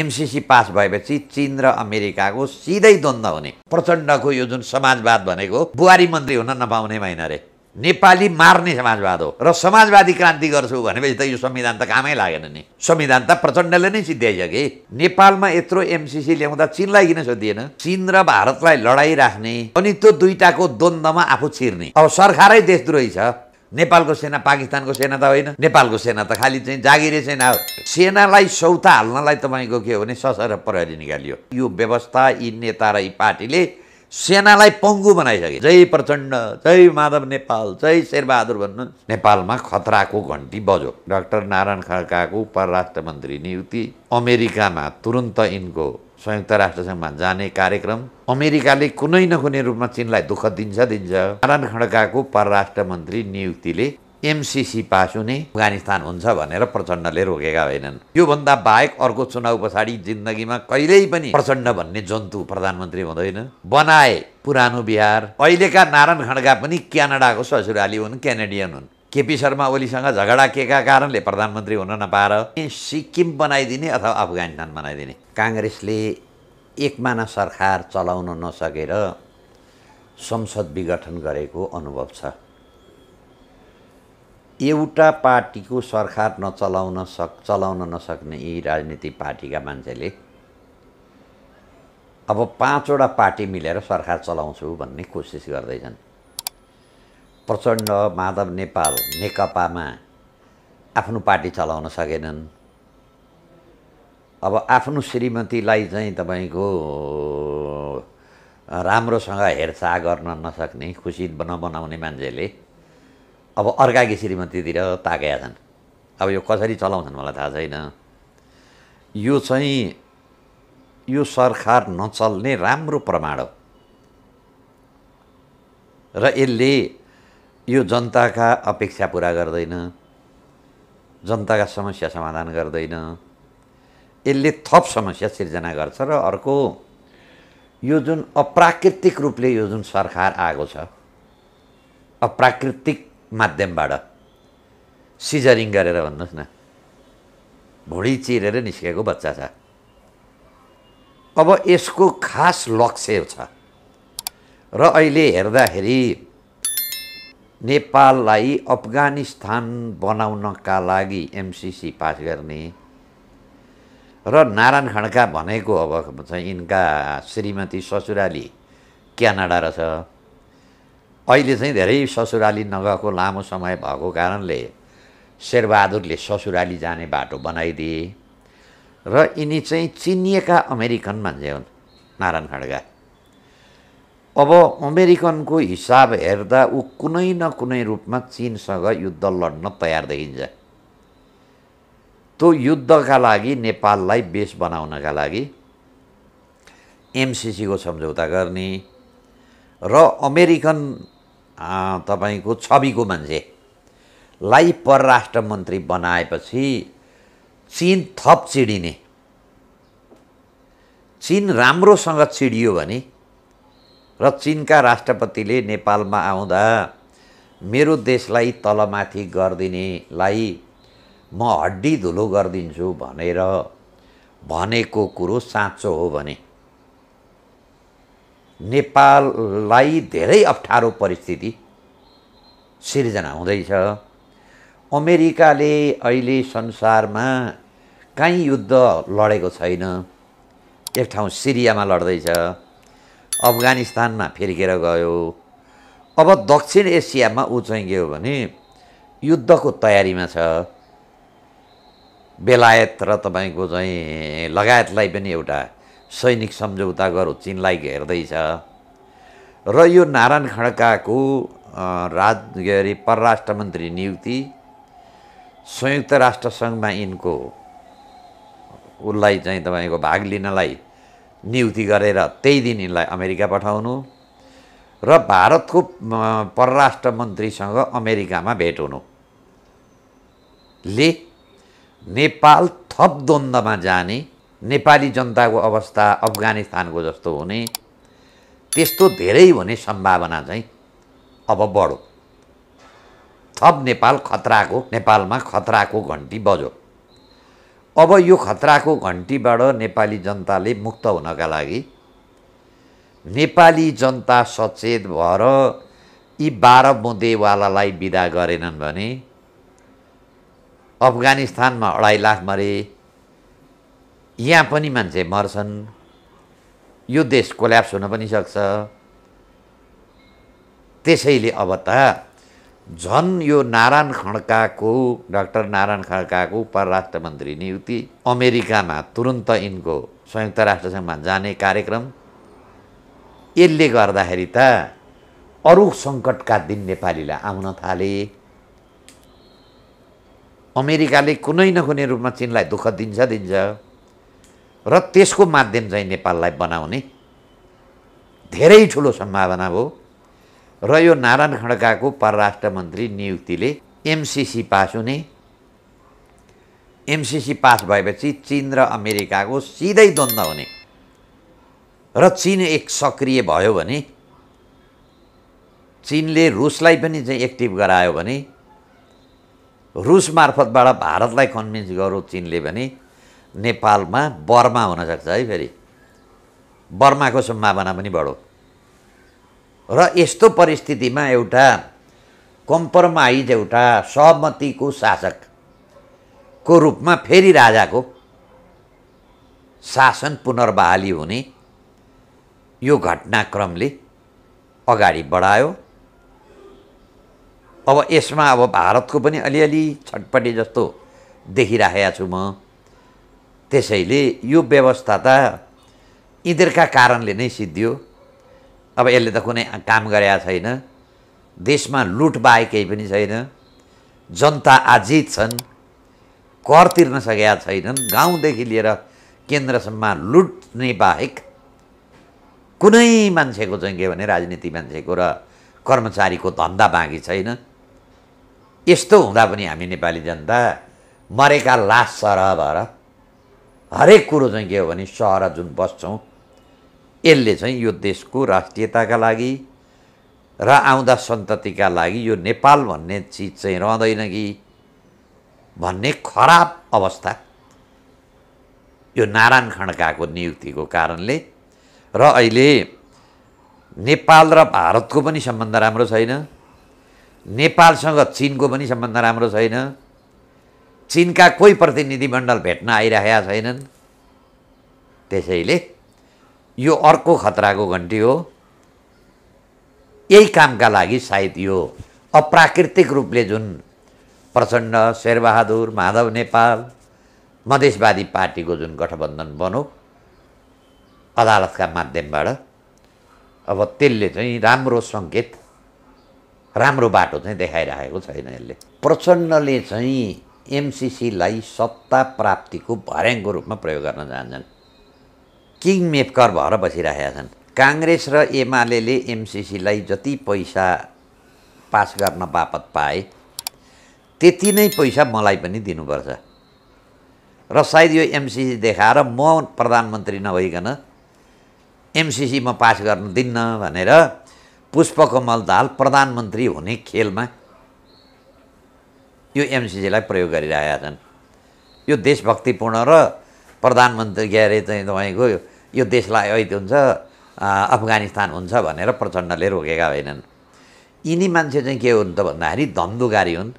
MCC pass भएपछि चिन र अमेरिकाको सिधै द्वन्द हुने प्रचण्डको यो जुन समाजवाद भनेको बुहारी मन्त्री हुन नपाउने होइन अरे नेपाली मार्ने समाजवाद हो र समाजवादी क्रान्ति गर्छु भनेपछि त यो संविधान त कामै लागेन नि संविधान त प्रचण्डले नै सिद्ध्याइसके कि नेपालमा यत्रो एमसिसी ल्याउँदा चिनलाई किन सोधिएन चिन र भारतलाई लडाइ राख्ने अनि त्यो दुइटाको द्वन्द्वमा आफू छिर्ने अब सरकारै देशद्रोही छ नेपालको सेना पाकिस्तानको सेना त होइन नेपालको सेना त खालि चाहिँ जागिरे सेना हो सेनालाई सौता हाल्नलाई तपाईँको के हो भने ससर प्रहरी निकालियो यो व्यवस्था यी नेता र यी पार्टीले सेनालाई पङ्गु बनाइसके जय प्रचण्ड जय माधव नेपाल जय शेरबहादुर भन्नु नेपालमा खतराको घन्टी बज्यो डाक्टर नारायण खड्काको परराष्ट्र मन्त्री नियुक्ति अमेरिकामा तुरन्त यिनको संयुक्त राष्ट्रसङ्घमा जाने कार्यक्रम अमेरिकाले कुनै न कुनै रूपमा चिनलाई दुःख दिन्छ दिन्छ नारायण खड्काको परराष्ट्र मन्त्री नियुक्तिले एमसिसी पास हुने अफगानिस्तान हुन्छ भनेर प्रचण्डले रोकेका होइनन् योभन्दा बाहेक अर्को चुनाव पछाडि जिन्दगीमा कहिल्यै पनि प्रचण्ड भन्ने जन्तु प्रधानमन्त्री हुँदैन बनाए पुरानो बिहार अहिलेका नारायण खड्का पनि क्यानाडाको ससुराली हुन् क्यानेडियन हुन् केपी शर्मा ओलीसँग झगडा केका कारणले प्रधानमन्त्री हुन नपाएर सिक्किम बनाइदिने अथवा अफगानिस्तान बनाइदिने काङ्ग्रेसले एकमाना सरकार चलाउन नसकेर संसद विघटन गरेको अनुभव छ एउटा पार्टीको सरकार नचलाउन सक् चलाउन नसक्ने यी राजनीतिक पार्टीका मान्छेले अब पाँचवटा पार्टी मिलेर सरकार चलाउँछु भन्ने कोसिस गर्दैछन् प्रचण्ड माधव नेपाल नेकपामा आफ्नो पार्टी चलाउन सकेनन् अब आफ्नो श्रीमतीलाई चाहिँ तपाईँको राम्रोसँग हेरचाह गर्न नसक्ने खुसी नबनाउने मान्छेले अब अर्काकी श्रीमतीतिर ताकेका छन् अब यो कसरी चलाउँछन् मलाई थाहा छैन यो चाहिँ यो सरकार नचल्ने राम्रो प्रमाण हो र यसले यो जनताका अपेक्षा पुरा गर्दैन जनताका समस्या समाधान गर्दैन यसले थप समस्या सिर्जना गर्छ र अर्को यो जुन अप्राकृतिक रूपले यो जुन सरकार आएको छ अप्राकृतिक माध्यमबाट सिजरिङ गरेर भन्नुहोस् न भुँडी चिरेर निस्केको बच्चा छ अब यसको खास लक्ष्य छ र अहिले हेर्दाखेरि नेपाललाई अफगानिस्तान बनाउनका लागि एमसिसी पास गर्ने र नारायण खड्का भनेको अब चाहिँ यिनका श्रीमती ससुराली क्यानाडा रहेछ अहिले चाहिँ धेरै ससुराली नगएको लामो समय भएको कारणले शेरबहादुरले ससुराली जाने बाटो बनाइदिए र यिनी चाहिँ चिनिएका अमेरिकन मान्छे हुन् नारायण खड्का अब अमेरिकनको हिसाब हेर्दा ऊ कुनै न कुनै रूपमा चिनसँग युद्ध लड्न तयार देखिन्छ त्यो युद्धका लागि नेपाललाई बेस बनाउनका लागि एमसिसीको सम्झौता गर्ने र अमेरिकन तपाईँको छविको मान्छेलाई परराष्ट्र मन्त्री बनाएपछि चिन थप चिडिने चिन राम्रोसँग चिडियो भने र चिनका राष्ट्रपतिले नेपालमा आउँदा मेरो देशलाई तलमाथि गरिदिनेलाई म हड्डी धुलो गरिदिन्छु भनेर भनेको कुरो साँचो हो भने नेपाललाई धेरै अप्ठ्यारो परिस्थिति सिर्जना हुँदैछ अमेरिकाले अहिले संसारमा कहीँ युद्ध लडेको छैन एक ठाउँ सिरियामा लड्दैछ अफगानिस्तानमा फिर्केर गयो अब दक्षिण एसियामा ऊ चाहिँ भने युद्धको तयारीमा छ बेलायत र तपाईँको चाहिँ लगायतलाई पनि एउटा सैनिक सम्झौता गरौँ चिनलाई घेर्दैछ र यो नारायण खड्काको राज के अरे परराष्ट्र मन्त्री नियुक्ति संयुक्त राष्ट्रसङ्घमा यिनको उसलाई चाहिँ तपाईँको भाग लिनलाई नियुक्ति गरेर त्यही दिन यिनलाई अमेरिका पठाउनु र भारतको परराष्ट्र मन्त्रीसँग अमेरिकामा भेट हुनु ले नेपाल थप द्वन्द्वमा जाने नेपाली जनताको अवस्था अफगानिस्तानको जस्तो हुने त्यस्तो धेरै हुने सम्भावना चाहिँ अब बढो थप नेपाल खतराको नेपालमा खतराको घन्टी बज्यो अब यो खतराको घन्टीबाट नेपाली जनताले मुक्त हुनका लागि नेपाली जनता सचेत भएर यी बाह्र बुँदेवालालाई विदा गरेनन् भने अफगानिस्तानमा अढाई लाख मरे यहाँ पनि मान्छे मर्छन् यो देश कोल्याप्स हुन पनि सक्छ त्यसैले अब त झन् यो नारायण खड्काको डाक्टर नारायण खड्काको परराष्ट्र मन्त्री नियुक्ति अमेरिकामा तुरन्त यिनको संयुक्त राष्ट्रसङ्घमा जाने कार्यक्रम यसले गर्दाखेरि त अरू सङ्कटका दिन नेपालीलाई आउन थाले अमेरिकाले कुनै न कुनै रूपमा चिनलाई दुःख दिन्छ दिन्छ र त्यसको माध्यम चाहिँ नेपाललाई बनाउने धेरै ठुलो सम्भावना हो र यो नारायण खड्काको परराष्ट्र मन्त्री नियुक्तिले एमसिसी पास हुने एमसिसी पास भएपछि चिन र अमेरिकाको सिधै द्वन्द्व हुने र चिन एक सक्रिय भयो भने चिनले रुसलाई पनि चाहिँ एक्टिभ गरायो भने रुस मार्फतबाट भारतलाई कन्भिन्स गरौँ चिनले भने नेपालमा बर्मा हुनसक्छ है फेरि बर्माको सम्भावना पनि बढो र यस्तो परिस्थितिमा एउटा कम्प्रोमाइज एउटा सहमतिको शासकको रूपमा फेरि राजाको शासन पुनर्बहाली हुने यो घटनाक्रमले अगाडि बढायो अब यसमा अब भारतको पनि अलिअलि छटपटी जस्तो देखिराखेको छु म त्यसैले यो व्यवस्था त यिनीहरूका कारणले नै सिद्धियो अब यसले त कुनै काम गरेका छैन देशमा लुट बाहेक केही पनि छैन जनता आजित छन् कर तिर्न सकेका छैनन् गाउँदेखि लिएर केन्द्रसम्म लुट्ने बाहेक कुनै मान्छेको चाहिँ के भने राजनीति मान्छेको र कर्मचारीको धन्दा बाँकी छैन यस्तो हुँदा पनि हामी नेपाली जनता मरेका लास सरह भएर हरेक कुरो चाहिँ के हो भने सहर जुन बस्छौँ यसले चाहिँ यो देशको राष्ट्रियताका लागि र आउँदा सन्ततिका लागि यो नेपाल भन्ने चिज चाहिँ रहँदैन कि भन्ने खराब अवस्था यो नारायण खड्काको नियुक्तिको कारणले र अहिले नेपाल र भारतको पनि सम्बन्ध राम्रो छैन नेपालसँग चिनको पनि सम्बन्ध राम्रो छैन चिनका कोही प्रतिनिधिमण्डल भेट्न आइरहेका छैनन् त्यसैले यो अर्को खतराको घन्टी हो यही कामका लागि सायद यो अप्राकृतिक रूपले जुन प्रचण्ड शेरबहादुर माधव नेपाल मधेसवादी पार्टीको जुन गठबन्धन बनो अदालतका माध्यमबाट अब त्यसले चाहिँ राम्रो सङ्केत राम्रो बाटो चाहिँ देखाइरहेको छैन यसले प्रचण्डले चाहिँ एमसिसीलाई सत्ता प्राप्तिको भर्याङको रूपमा प्रयोग गर्न जान्छन् किङ मेपकर भएर बसिरहेका छन् काङ्ग्रेस र एमाले एमसिसीलाई जति पैसा पास गर्न बापत पाए त्यति नै पैसा मलाई पनि दिनुपर्छ र सायद यो एमसिसी देखाएर म प्रधानमन्त्री नभइकन एमसिसी म पास गर्न दिन्न भनेर पुष्पकमल दाल प्रधानमन्त्री हुने खेलमा यो एमसिसीलाई प्रयोग गरिरहेका छन् यो देशभक्तिपूर्ण र प्रधानमन्त्री के अरे चाहिँ तपाईँको यो देशलाई ऐत हुन्छ अफगानिस्तान हुन्छ भनेर प्रचण्डले रोकेका होइनन् यिनी मान्छे चाहिँ के हुन् त भन्दाखेरि धन्दुगारी हुन्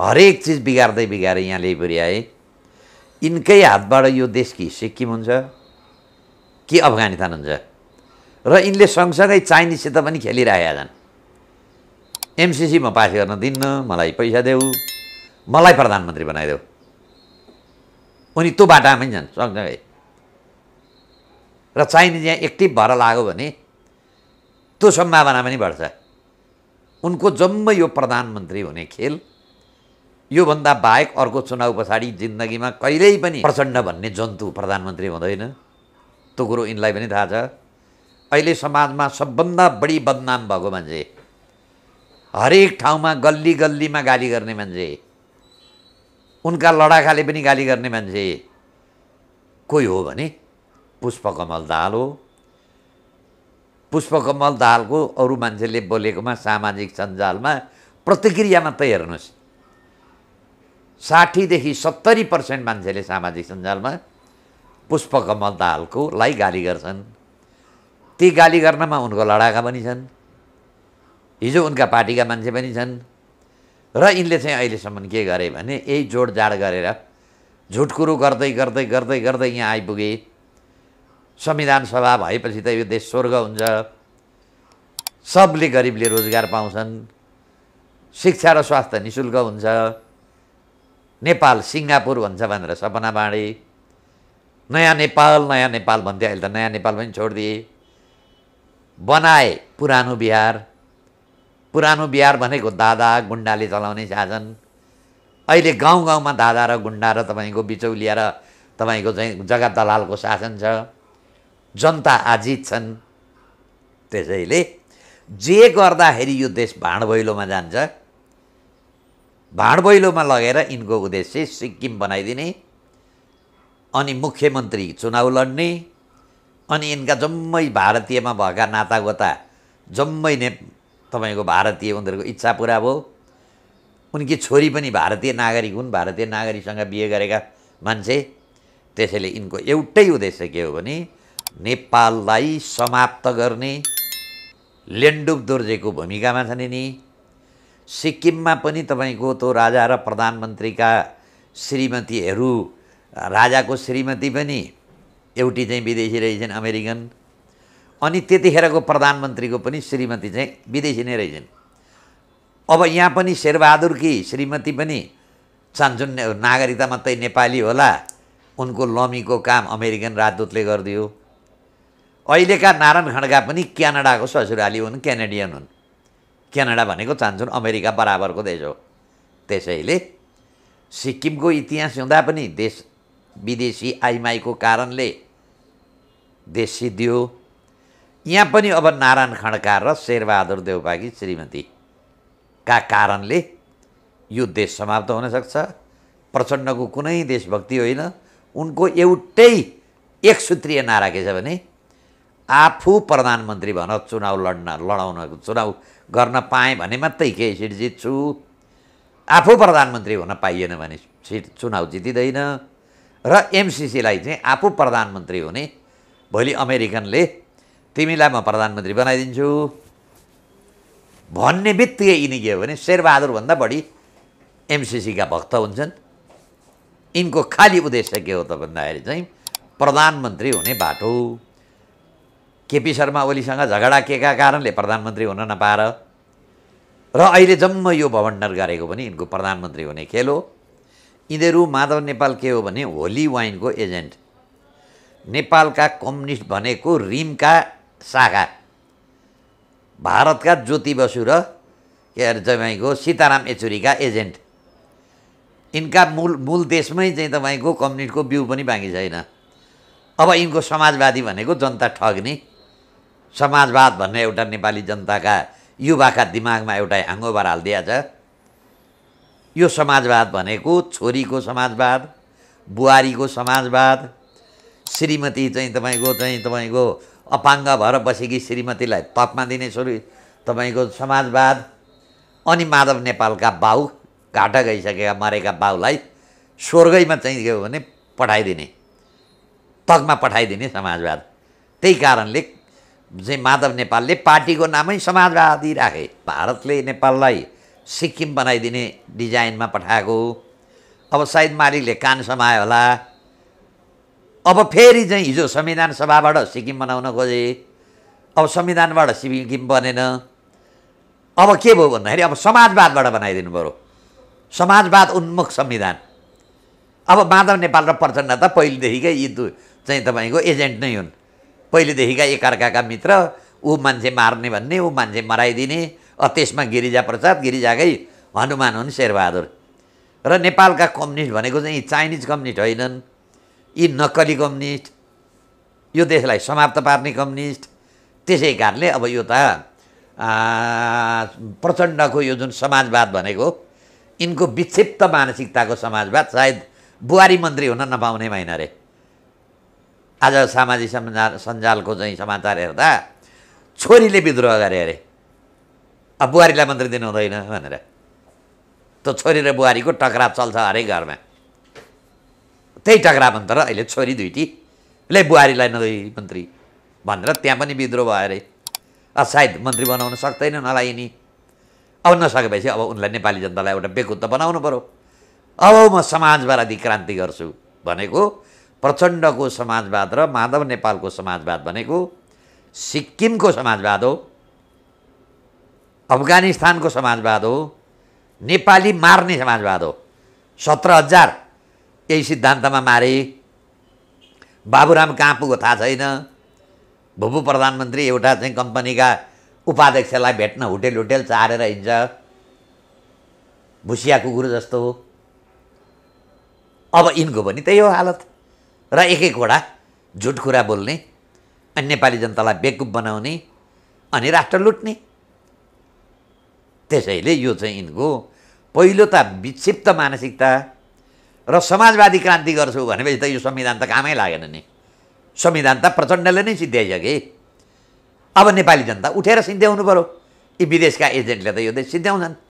हरेक चिज बिगार्दै बिगारे यहाँ ल्याइपुर्याए यिनकै हातबाट यो देश कि सिक्किम हुन्छ कि अफगानिस्तान हुन्छ र यिनले सँगसँगै चाइनिजसित पनि खेलिरहेका छन् एमसिसीमा पास गर्न दिन्न मलाई पैसा देऊ मलाई प्रधानमन्त्री बनाइदेऊ उनी त्यो पनि छन् सँगसँगै र चाइनिज यहाँ एक्टिभ भएर लाग्यो भने त्यो सम्भावना पनि बढ्छ उनको जम्मै यो प्रधानमन्त्री हुने खेल योभन्दा बाहेक अर्को चुनाव पछाडि जिन्दगीमा कहिल्यै पनि प्रचण्ड भन्ने जन्तु प्रधानमन्त्री हुँदैन त्यो कुरो यिनलाई पनि थाहा छ अहिले समाजमा सबभन्दा बढी बदनाम भएको मान्छे हरेक ठाउँमा गल्ली गल्लीमा गाली गर्ने मान्छे उनका लडाकाले पनि गाली गर्ने मान्छे कोही हो भने पुष्पकमल दाल हो पुष्पकमल दालको अरू मान्छेले बोलेकोमा सामाजिक सञ्जालमा प्रतिक्रिया मात्रै हेर्नुहोस् साठीदेखि सत्तरी पर्सेन्ट मान्छेले सामाजिक सञ्जालमा पुष्पकमल दाहालको लाई गाली गर्छन् ती गाली गर्नमा उनको लडाका पनि छन् हिजो उनका पार्टीका मान्छे पनि छन् र यिनले चाहिँ अहिलेसम्म के गरे भने यही जोडजाड गरेर झुट कुरो गर्दै गर्दै गर्दै गर्दै यहाँ आइपुगे संविधान सभा भएपछि त यो देश स्वर्ग हुन्छ सबले गरिबले रोजगार पाउँछन् शिक्षा र स्वास्थ्य नि शुल्क हुन्छ नेपाल सिङ्गापुर भन्छ भनेर सपना बाँडे नयाँ नेपाल नयाँ नेपाल भन्थे अहिले त नयाँ नेपाल पनि छोडिदिए बनाए पुरानो बिहार पुरानो बिहार भनेको दादा गुन्डाले चलाउने शासन अहिले गाउँ गाउँमा दादा र गुन्डा र तपाईँको बिचौलिया र तपाईँको चाहिँ जग्गा दलालको शासन छ जनता आजित छन् त्यसैले जे गर्दाखेरि यो देश भाँडभैलोमा जान्छ भाँडभैलोमा लगेर यिनको उद्देश्य सिक्किम बनाइदिने अनि मुख्यमन्त्री चुनाव लड्ने अनि यिनका जम्मै भारतीयमा भएका नातागोता जम्मै ने तपाईँको भारतीय उनीहरूको इच्छा पुरा भयो उनकी छोरी पनि भारतीय नागरिक हुन् भारतीय नागरिकसँग बिहे गरेका मान्छे त्यसैले यिनको एउटै उद्देश्य के हो भने नेपाललाई समाप्त गर्ने लेन्डुप दोर्जेको भूमिकामा छन् नि सिक्किममा पनि तपाईँको त्यो राजा र प्रधानमन्त्रीका श्रीमतीहरू राजाको श्रीमती पनि एउटी चाहिँ विदेशी रहेछन् अमेरिकन अनि त्यतिखेरको प्रधानमन्त्रीको पनि श्रीमती चाहिँ विदेशी नै रहेछन् अब यहाँ पनि शेरबहादुरकी श्रीमती पनि चाहन्छन् नागरिकता मात्रै नेपाली होला उनको लमीको काम अमेरिकन राजदूतले गरिदियो अहिलेका नारायण खड्का पनि क्यानाडाको ससुराली हुन् क्यानेडियन हुन् क्यानाडा भनेको चाहन्छन् अमेरिका बराबरको देश हो त्यसैले सिक्किमको इतिहास हुँदा पनि देश विदेशी आइमाईको कारणले देश सिद्धियो यहाँ पनि अब नारायण खड्का र शेरबहादुर देउपाकी श्रीमतीका कारणले यो देश समाप्त हुनसक्छ प्रचण्डको कुनै देशभक्ति होइन उनको एउटै एक सूत्रीय नारा के छ भने आफू प्रधानमन्त्री भन चुनाव लड्न लडाउन चुनाव गर्न पाएँ भने मात्रै के सिट जित्छु आफू प्रधानमन्त्री हुन पाइएन भने सिट चुनाव जितिँदैन र एमसिसीलाई चाहिँ आफू प्रधानमन्त्री हुने भोलि अमेरिकनले तिमीलाई म प्रधानमन्त्री बनाइदिन्छु भन्ने बित्तिकै यिनी के हो भने शेरबहादुरभन्दा बढी एमसिसीका भक्त हुन्छन् यिनको खाली उद्देश्य के हो त भन्दाखेरि चाहिँ प्रधानमन्त्री हुने बाटो केपी शर्मा ओलीसँग झगडा का कारणले प्रधानमन्त्री हुन नपाएर र अहिले जम्म यो भवन्डर गरेको पनि यिनको प्रधानमन्त्री हुने खेल हो यिनीहरू माधव नेपाल के हो भने होली वाइनको एजेन्ट नेपालका कम्युनिस्ट भनेको रिमका शाखा भारतका ज्योति बसु र के अरे तपाईँको सीताराम येचुरीका एजेन्ट यिनका मूल मूल देशमै चाहिँ तपाईँको कम्युनिस्टको बिउ पनि बाँकी छैन अब यिनको समाजवादी भनेको जनता ठग्ने समाजवाद भन्ने एउटा नेपाली जनताका युवाका दिमागमा एउटा हालिदिया हालिदिएछ यो समाजवाद भनेको छोरीको समाजवाद बुहारीको समाजवाद श्रीमती चाहिँ तपाईँको चाहिँ तपाईँको अपाङ्ग भएर बसेकी श्रीमतीलाई तपमा दिने छोरी तपाईँको समाजवाद अनि माधव नेपालका बाउ घाटा गइसकेका मरेका बाउलाई स्वर्गैमा चाहिँ के हो भने पठाइदिने तकमा पठाइदिने समाजवाद त्यही कारणले चाहिँ माधव नेपालले पार्टीको नामै समाजवादी राखे भारतले नेपाललाई सिक्किम बनाइदिने डिजाइनमा पठाएको अब सायद मालिकले कान समायो होला अब फेरि चाहिँ हिजो संविधान सभाबाट सिक्किम बनाउन खोजे अब संविधानबाट सिक्किम बनेन अब के भयो भन्दाखेरि अब समाजवादबाट बनाइदिनु पऱ्यो समाजवाद उन्मुख संविधान अब माधव नेपाल र प्रचण्ड त पहिलेदेखिकै यी चाहिँ तपाईँको एजेन्ट नै हुन् पहिलेदेखिका एकअर्काका मित्र ऊ मान्छे मार्ने भन्ने ऊ मान्छे मराइदिने त्यसमा गिरिजा प्रसाद गिरिजाकै हनुमान हुन् शेरबहादुर र नेपालका कम्युनिस्ट भनेको चाहिँ यी चाइनिज कम्युनिस्ट होइनन् यी नक्कली कम्युनिस्ट यो देशलाई समाप्त पार्ने कम्युनिस्ट त्यसै कारणले अब यो त प्रचण्डको यो जुन समाजवाद भनेको यिनको विक्षिप्त मानसिकताको समाजवाद सायद बुहारी मन्त्री हुन नपाउने होइन रे आज सामाजिक सञ्जाल सञ्जालको चाहिँ समाचार हेर्दा छोरीले विद्रोह गरे अरे अब बुहारीलाई मन्त्री दिनु हुँदैन भनेर त छोरी र बुहारीको टक्रा चल्छ हरेक घरमा त्यही टकराव अन्त र अहिले छोरी दुइटीले बुहारीलाई नदै मन्त्री भनेर त्यहाँ पनि विद्रोह भयो अरे अब सायद मन्त्री बनाउन सक्दैन होला यिनी अब नसकेपछि अब उनलाई नेपाली जनतालाई एउटा बेकुत बनाउनु पऱ्यो अब म समाजवादी क्रान्ति गर्छु भनेको प्रचण्डको समाजवाद र माधव नेपालको समाजवाद भनेको सिक्किमको समाजवाद हो अफगानिस्तानको समाजवाद हो नेपाली मार्ने समाजवाद हो सत्र हजार यही सिद्धान्तमा मारे बाबुराम कहाँ पुगो थाहा छैन भूपू प्रधानमन्त्री एउटा चाहिँ कम्पनीका उपाध्यक्षलाई भेट्न होटेल होटेल चारेर हिँड्छ भुसिया कुकुर जस्तो अब यिनको पनि त्यही हो हालत र एक घोडा झुट कुरा बोल्ने अनि नेपाली जनतालाई बेकुप बनाउने अनि राष्ट्र लुट्ने त्यसैले यो चाहिँ यिनको पहिलो त विक्षिप्त मानसिकता र समाजवादी क्रान्ति गर्छु भनेपछि त यो संविधान त कामै लागेन नि संविधान त प्रचण्डले नै सिद्ध्याइसके अब नेपाली जनता उठेर सिद्ध्याउनु पऱ्यो यी विदेशका एजेन्टले त यो देश सिद्ध्याउँछन्